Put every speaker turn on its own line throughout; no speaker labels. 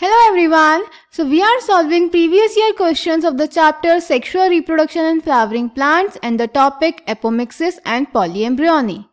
Hello everyone. So we are solving previous year questions of the chapter sexual reproduction in flowering plants and the topic apomixis and polyembryony.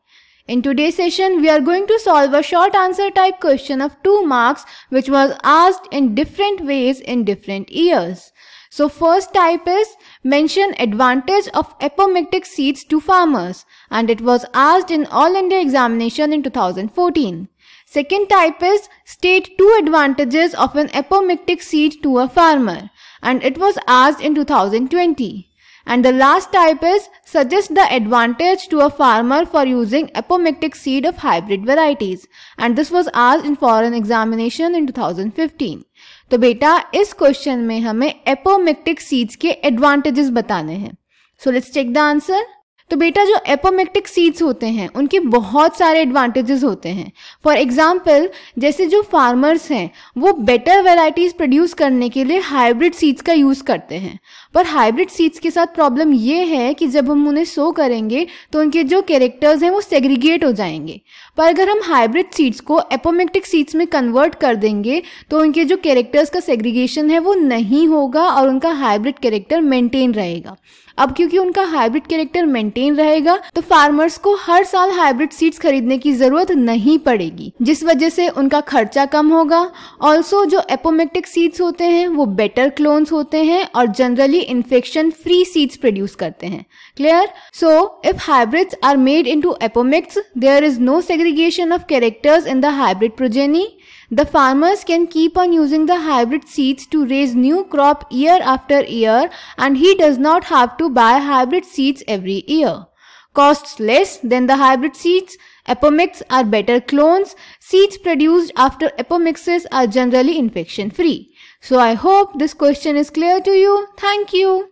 In today's session, we are going to solve a short answer type question of 2 marks which was asked in different ways in different years. So first type is mention advantage of apomictic seeds to farmers and it was asked in All India examination in 2014. Second type is state two advantages of an apomictic seed to a farmer and it was asked in 2020. And the last type is suggest the advantage to a farmer for using apomictic seed of hybrid varieties and this was asked in foreign examination in 2015. तो बेटा इस question में हमें apomictic seeds के advantages बताने हैं so let's take the answer तो बेटा जो एपोमेक्टिक सीड्स होते हैं उनके बहुत सारे एडवांटेजेस होते हैं फॉर एग्जाम्पल जैसे जो फार्मर्स हैं वो बेटर वेराइटीज़ प्रोड्यूस करने के लिए हाइब्रिड सीड्स का यूज़ करते हैं पर हाइब्रिड सीड्स के साथ प्रॉब्लम ये है कि जब हम उन्हें सो करेंगे तो उनके जो कैरेक्टर्स हैं वो सेग्रीगेट हो जाएंगे पर अगर हम हाइब्रिड सीड्स को एपोमेक्टिक सीड्स में कन्वर्ट कर देंगे तो उनके जो कैरेक्टर्स का सेग्रीगेशन है वो नहीं होगा और उनका हाइब्रिड कैरेक्टर मेंटेन रहेगा अब क्योंकि उनका हाइब्रिड कैरेक्टर मेंटेन मेंटेन रहेगा तो फार्मर्स को हर साल हाइब्रिड सीड्स खरीदने की जरूरत नहीं पड़ेगी जिस वजह से उनका खर्चा कम होगा ऑल्सो जो एपोमेटिक सीड्स होते हैं वो बेटर क्लोन्स होते हैं और generally infection free seeds produce करते हैं clear so if hybrids are made into apomicts there is no segregation of characters in the hybrid progeny The farmers can keep on using the hybrid seeds to raise new crop year after year and he does not have to buy hybrid seeds every year. Costs less than the hybrid seeds, epomix are better clones, seeds produced after epomixes are generally infection free. So I hope this question is clear to you. Thank you.